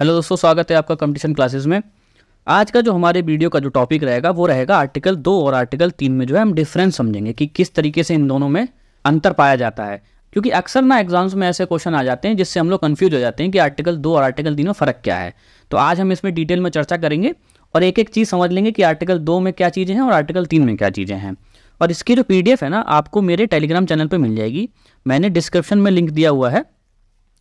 hello दोस्तों स्वागत है आपका कंपटीशन क्लासेस में आज का जो हमारे वीडियो का जो टॉपिक रहेगा वो रहेगा आर्टिकल दो और आर्टिकल तीन में जो है हम डिफरेंस समझेंगे कि किस तरीके से इन दोनों में अंतर पाया जाता है क्योंकि अक्सर ना एग्जाम्स में ऐसे क्वेश्चन आ जाते हैं जिससे हम लोग कन्फ्यूज हो जाते हैं कि आर्टिकल दो और आर्टिकल तीन में फ़र्क क्या है तो आज हम इसमें डिटेल में चर्चा करेंगे और एक एक चीज़ समझ लेंगे कि आर्टिकल दो में क्या चीज़ें हैं और आर्टिकल तीन में क्या चीज़ें हैं और इसकी जो पी है ना आपको मेरे टेलीग्राम चैनल पर मिल जाएगी मैंने डिस्क्रिप्शन में लिंक दिया हुआ है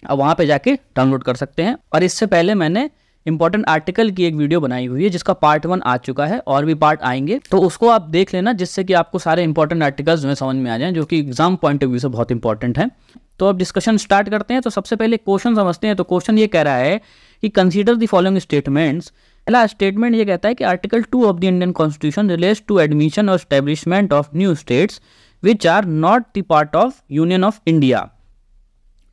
अब वहाँ पे जाके डाउनलोड कर सकते हैं और इससे पहले मैंने इंपॉर्टेंट आर्टिकल की एक वीडियो बनाई हुई है जिसका पार्ट वन आ चुका है और भी पार्ट आएंगे तो उसको आप देख लेना जिससे कि आपको सारे इंपॉर्टेंट आर्टिकल्स जो है समझ में आ जाएं जो कि एग्जाम पॉइंट ऑफ व्यू से बहुत इंपॉर्टेंट है तो अब डिस्कशन स्टार्ट करते हैं तो सबसे पहले क्वेश्चन समझते हैं तो क्वेश्चन ये कह रहा है कि कंसिडर द फॉलोइंग स्टेटमेंट्स पहला स्टेटमेंट ये कहता है कि article two of the Indian constitution relates to admission और establishment of new states which are not the part of union of India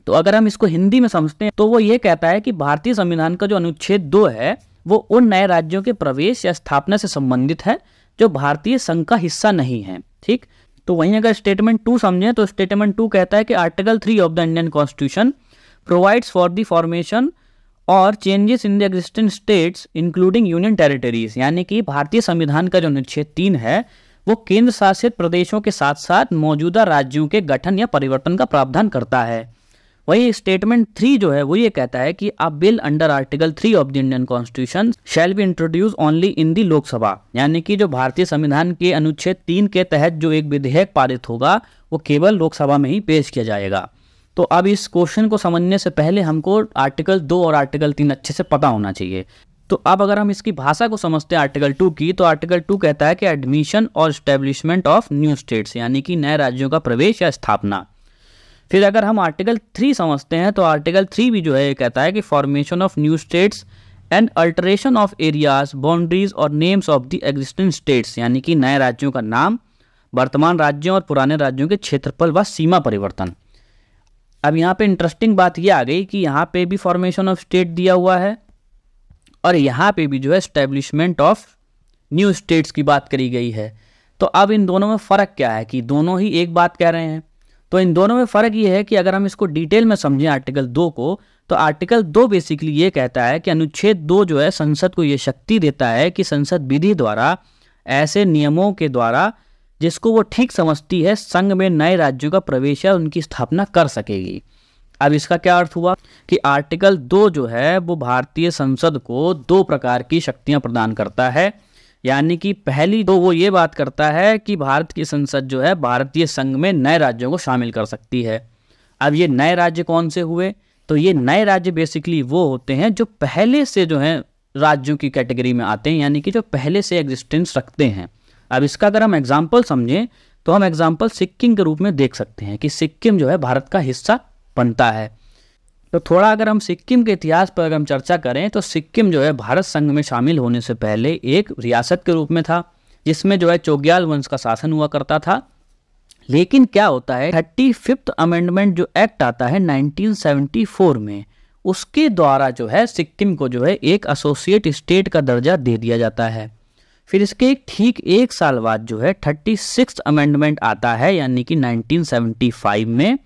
तो अगर हम इसको हिंदी में समझते हैं तो वो ये कहता है कि भारतीय संविधान का जो अनुच्छेद दो है वो उन नए राज्यों के प्रवेश या स्थापना से संबंधित है जो भारतीय संघ का हिस्सा नहीं है ठीक तो वहीं अगर स्टेटमेंट टू समझें तो स्टेटमेंट टू कहता है कि article three of the Indian constitution provides for the formation और changes in the existing states including union territories यानी कि भारतीय संविधान का जो अनुच्छेद तीन है वो केंद्र शासित प्रदेशों के साथ साथ मौजूदा राज्यों के गठन या परिवर्तन का प्रावधान करता है वही स्टेटमेंट थ्री जो है वो ये कहता है कि a bill under article three of the Indian constitution shall be introduce only in the Lok Sabha यानी कि जो भारतीय संविधान के अनुच्छेद तीन के तहत जो एक विधेयक पारित होगा वो केवल लोकसभा में ही पेश किया जाएगा तो अब इस क्वेश्चन को समझने से पहले हमको आर्टिकल दो और आर्टिकल तीन अच्छे से पता होना चाहिए तो अब अगर हम इसकी भाषा को समझते हैं आर्टिकल टू की तो आर्टिकल टू कहता है कि एडमिशन और स्टेब्लिशमेंट ऑफ न्यू स्टेट्स यानी कि नए राज्यों का प्रवेश या स्थापना फिर अगर हम आर्टिकल थ्री समझते हैं तो आर्टिकल थ्री भी जो है ये कहता है कि formation of new states and alteration of areas boundaries और names of the existing states यानी कि नए राज्यों का नाम वर्तमान राज्यों और पुराने राज्यों के क्षेत्रफल व सीमा परिवर्तन अब यहाँ पे इंटरेस्टिंग बात ये आ गई कि यहाँ पे भी फॉर्मेशन ऑफ स्टेट दिया हुआ है और यहाँ पे भी जो है इस्टेब्लिशमेंट ऑफ न्यू स्टेट्स की बात करी गई है तो अब इन दोनों में फ़र्क क्या है कि दोनों ही एक बात कह रहे हैं तो इन दोनों में फ़र्क ये है कि अगर हम इसको डिटेल में समझें आर्टिकल दो को तो आर्टिकल दो बेसिकली ये कहता है कि अनुच्छेद दो जो है संसद को ये शक्ति देता है कि संसद विधि द्वारा ऐसे नियमों के द्वारा जिसको वो ठीक समझती है संघ में नए राज्यों का प्रवेश या उनकी स्थापना कर सकेगी अब इसका क्या अर्थ हुआ कि आर्टिकल दो जो है वो भारतीय संसद को दो प्रकार की शक्तियां प्रदान करता है यानी कि पहली तो वो ये बात करता है कि भारत की संसद जो है भारतीय संघ में नए राज्यों को शामिल कर सकती है अब ये नए राज्य कौन से हुए तो ये नए राज्य बेसिकली वो होते हैं जो पहले से जो हैं राज्यों की कैटेगरी में आते हैं यानी कि जो पहले से एग्जिस्टेंस रखते हैं अब इसका अगर हम एग्जाम्पल समझें तो हम एग्जाम्पल सिक्किम के रूप में देख सकते हैं कि सिक्किम जो है भारत का हिस्सा बनता है तो थोड़ा अगर हम सिक्किम के इतिहास पर अगर हम चर्चा करें तो सिक्किम जो है भारत संघ में शामिल होने से पहले एक रियासत के रूप में था जिसमें जो है चोग्याल वंश का शासन हुआ करता था लेकिन क्या होता है थर्टी फिफ्थ अमेंडमेंट जो एक्ट आता है 1974 में उसके द्वारा जो है सिक्किम को जो है एक एसोसिएट स्टेट का दर्जा दे दिया जाता है फिर इसके ठीक एक साल बाद जो है थर्टी सिक्स अमेंडमेंट आता है यानी कि नाइनटीन में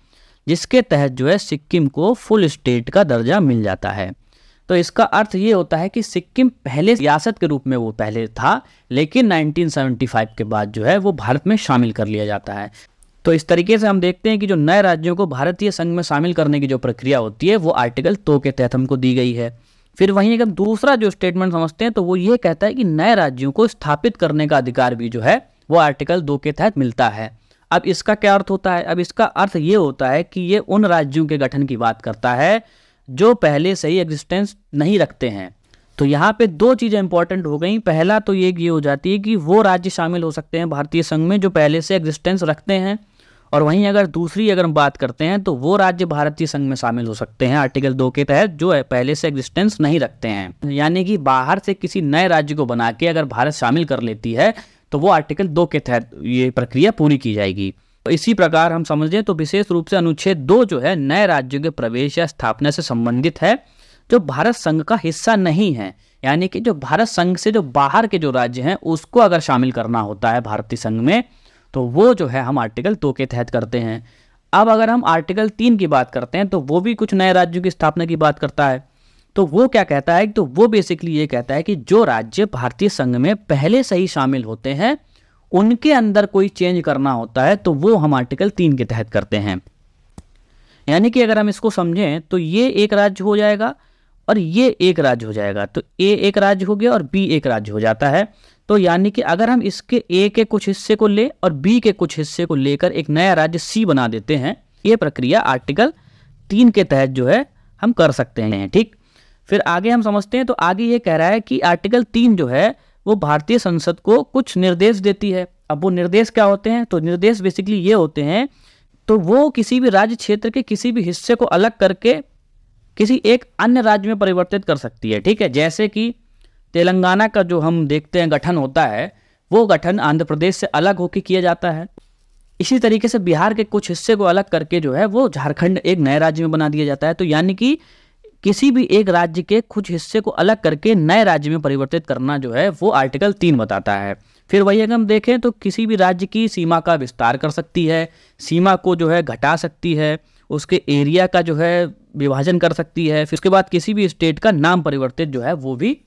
जिसके तहत जो है सिक्किम को फुल स्टेट का दर्जा मिल जाता है तो इसका अर्थ ये होता है कि सिक्किम पहले रियासत के रूप में वो पहले था लेकिन 1975 के बाद जो है वो भारत में शामिल कर लिया जाता है तो इस तरीके से हम देखते हैं कि जो नए राज्यों को भारतीय संघ में शामिल करने की जो प्रक्रिया होती है वो आर्टिकल दो के तहत हमको दी गई है फिर वहीं अगर दूसरा जो स्टेटमेंट समझते हैं तो वो ये कहता है कि नए राज्यों को स्थापित करने का अधिकार भी जो है वो आर्टिकल दो के तहत मिलता है अब इसका क्या अर्थ होता है अब इसका अर्थ ये होता है कि ये उन राज्यों के गठन की बात करता है जो पहले से ही एग्जिस्टेंस नहीं रखते हैं तो यहाँ पे दो चीज़ें इंपॉर्टेंट हो गई पहला तो ये ये हो जाती है कि वो राज्य शामिल हो सकते हैं भारतीय संघ में जो पहले से एग्जिस्टेंस रखते हैं और वहीं अगर दूसरी अगर हम बात करते हैं तो वो राज्य भारतीय संघ में शामिल हो सकते हैं आर्टिकल दो के तहत जो है पहले से एग्जिस्टेंस नहीं रखते हैं यानी कि बाहर से किसी नए राज्य को बना के अगर भारत शामिल कर लेती है तो वो आर्टिकल दो के तहत ये प्रक्रिया पूरी की जाएगी इसी प्रकार हम समझें तो विशेष रूप से अनुच्छेद दो जो है नए राज्यों के प्रवेश या स्थापना से संबंधित है जो भारत संघ का हिस्सा नहीं है यानी कि जो भारत संघ से जो बाहर के जो राज्य हैं उसको अगर शामिल करना होता है भारतीय संघ में तो वो जो है हम आर्टिकल दो के तहत करते हैं अब अगर हम आर्टिकल तीन की बात करते हैं तो वो भी कुछ नए राज्यों की स्थापना की बात करता है तो वो क्या कहता है तो वो बेसिकली ये कहता है कि जो राज्य भारतीय संघ में पहले से ही शामिल होते हैं उनके अंदर कोई चेंज करना होता है तो वो हम आर्टिकल तीन के तहत करते हैं यानी कि अगर हम इसको समझें तो ये एक राज्य हो जाएगा और ये एक राज्य हो जाएगा तो ए एक राज्य हो गया और बी एक राज्य हो जाता है तो यानी कि अगर हम इसके ए के कुछ हिस्से को ले और बी के कुछ हिस्से को लेकर एक नया राज्य सी बना देते हैं ये प्रक्रिया आर्टिकल तीन के तहत जो है हम कर सकते हैं ठीक फिर आगे हम समझते हैं तो आगे ये कह रहा है कि आर्टिकल तीन जो है वो भारतीय संसद को कुछ निर्देश देती है अब वो निर्देश क्या होते हैं तो निर्देश बेसिकली ये होते हैं तो वो किसी भी राज्य क्षेत्र के किसी भी हिस्से को अलग करके किसी एक अन्य राज्य में परिवर्तित कर सकती है ठीक है जैसे कि तेलंगाना का जो हम देखते हैं गठन होता है वो गठन आंध्र प्रदेश से अलग होकर किया जाता है इसी तरीके से बिहार के कुछ हिस्से को अलग करके जो है वो झारखंड एक नए राज्य में बना दिया जाता है तो यानी कि किसी भी एक राज्य के कुछ हिस्से को अलग करके नए राज्य में परिवर्तित करना जो है वो आर्टिकल तीन बताता है फिर वही अगर हम देखें तो किसी भी राज्य की सीमा का विस्तार कर सकती है सीमा को जो है घटा सकती है उसके एरिया का जो है विभाजन कर सकती है फिर उसके बाद किसी भी स्टेट का नाम परिवर्तित जो है वो भी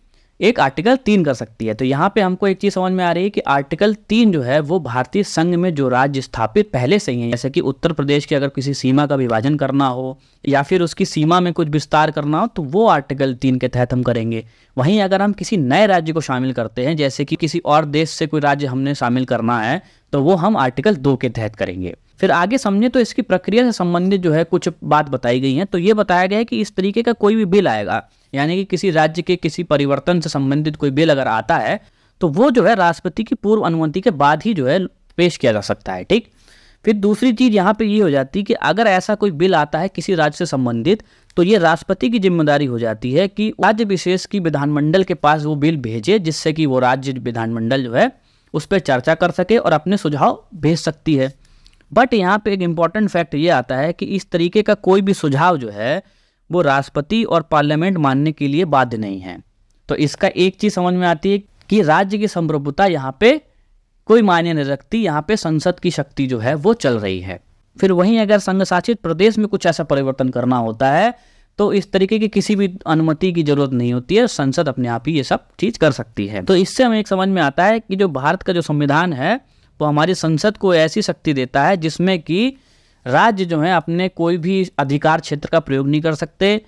एक आर्टिकल तीन कर सकती है तो यहाँ पे हमको एक चीज़ समझ में आ रही है कि आर्टिकल तीन जो है वो भारतीय संघ में जो राज्य स्थापित पहले से ही है जैसे कि उत्तर प्रदेश की अगर किसी सीमा का विभाजन करना हो या फिर उसकी सीमा में कुछ विस्तार करना हो तो वो आर्टिकल तीन के तहत हम करेंगे वहीं अगर हम किसी नए राज्य को शामिल करते हैं जैसे कि किसी और देश से कोई राज्य हमने शामिल करना है तो वो हम आर्टिकल दो के तहत करेंगे फिर आगे समझे तो इसकी प्रक्रिया से संबंधित जो है कुछ बात बताई गई है तो ये बताया गया है कि इस तरीके का कोई भी बिल आएगा यानी कि किसी राज्य के किसी परिवर्तन से संबंधित कोई बिल अगर आता है तो वो जो है राष्ट्रपति की पूर्व अनुमति के बाद ही जो है पेश किया जा सकता है ठीक फिर दूसरी चीज़ यहाँ पे ये हो जाती है कि अगर ऐसा कोई बिल आता है किसी राज्य से संबंधित तो ये राष्ट्रपति की जिम्मेदारी हो जाती है कि राज्य विशेष की विधानमंडल के पास वो बिल भेजे जिससे कि वो राज्य विधानमंडल जो है उस पर चर्चा कर सके और अपने सुझाव भेज सकती है बट यहाँ पे एक इम्पॉर्टेंट फैक्ट ये आता है कि इस तरीके का कोई भी सुझाव जो है वो राष्ट्रपति और पार्लियामेंट मानने के लिए बाध्य नहीं है तो इसका एक चीज़ समझ में आती है कि राज्य की संप्रभुता यहाँ पे कोई मायने नहीं रखती यहाँ पे संसद की शक्ति जो है वो चल रही है फिर वहीं अगर संघ शासित प्रदेश में कुछ ऐसा परिवर्तन करना होता है तो इस तरीके की किसी भी अनुमति की जरूरत नहीं होती है संसद अपने आप ही ये सब चीज़ कर सकती है तो इससे हमें एक समझ में आता है कि जो भारत का जो संविधान है तो हमारी संसद को ऐसी शक्ति देता है जिसमें कि राज्य जो है अपने कोई भी अधिकार क्षेत्र का प्रयोग नहीं कर सकते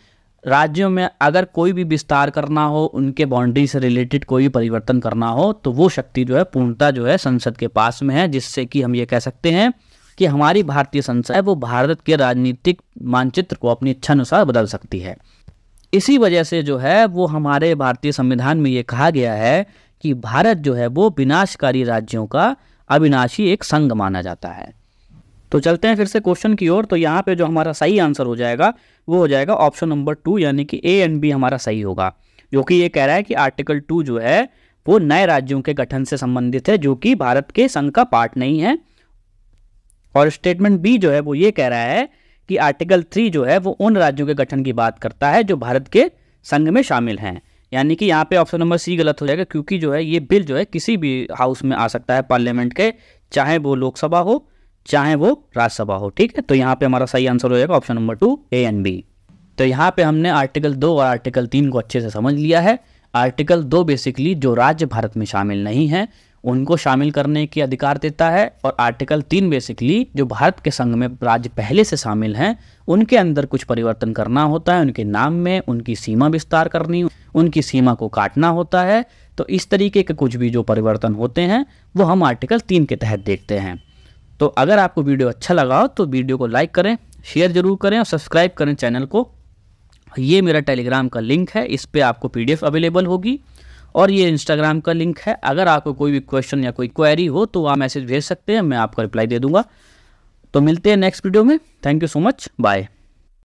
राज्यों में अगर कोई भी विस्तार करना हो उनके बाउंड्री से रिलेटेड कोई भी परिवर्तन करना हो तो वो शक्ति जो है पूर्णता जो है संसद के पास में है जिससे कि हम ये कह सकते हैं कि हमारी भारतीय संसद है वो भारत के राजनीतिक मानचित्र को अपनी इच्छा अनुसार बदल सकती है इसी वजह से जो है वो हमारे भारतीय संविधान में ये कहा गया है कि भारत जो है वो विनाशकारी राज्यों का अविनाशी एक संघ माना जाता है तो चलते हैं फिर से क्वेश्चन की ओर तो यहाँ पे जो हमारा सही आंसर हो जाएगा वो हो जाएगा ऑप्शन नंबर टू यानी कि ए एंड बी हमारा सही होगा जो कि ये कह रहा है कि आर्टिकल टू जो है वो नए राज्यों के गठन से संबंधित है जो कि भारत के संघ का पार्ट नहीं है और स्टेटमेंट बी जो है वो ये कह रहा है कि आर्टिकल थ्री जो है वो उन राज्यों के गठन की बात करता है जो भारत के संघ में शामिल हैं यानी कि यहाँ पे ऑप्शन नंबर सी गलत हो जाएगा क्योंकि जो है ये बिल जो है किसी भी हाउस में आ सकता है पार्लियामेंट के चाहे वो लोकसभा हो चाहे वो राज्यसभा हो ठीक है तो यहाँ पे हमारा सही आंसर हो जाएगा option number two A and B तो यहाँ पे हमने आर्टिकल दो और आर्टिकल तीन को अच्छे से समझ लिया है आर्टिकल दो बेसिकली जो राज्य भारत में शामिल नहीं है उनको शामिल करने के अधिकार देता है और आर्टिकल तीन बेसिकली जो भारत के संघ में राज्य पहले से शामिल हैं उनके अंदर कुछ परिवर्तन करना होता है उनके नाम में उनकी सीमा विस्तार करनी उनकी सीमा को काटना होता है तो इस तरीके के कुछ भी जो परिवर्तन होते हैं वो हम आर्टिकल तीन के तहत देखते हैं तो अगर आपको वीडियो अच्छा लगा हो तो वीडियो को लाइक करें शेयर जरूर करें और सब्सक्राइब करें चैनल को ये मेरा टेलीग्राम का लिंक है इस पर आपको पी अवेलेबल होगी और ये इंस्टाग्राम का लिंक है अगर आपको कोई भी क्वेश्चन या कोई क्वेरी हो तो आप मैसेज भेज सकते हैं मैं आपको रिप्लाई दे दूंगा तो मिलते हैं नेक्स्ट वीडियो में thank you so much bye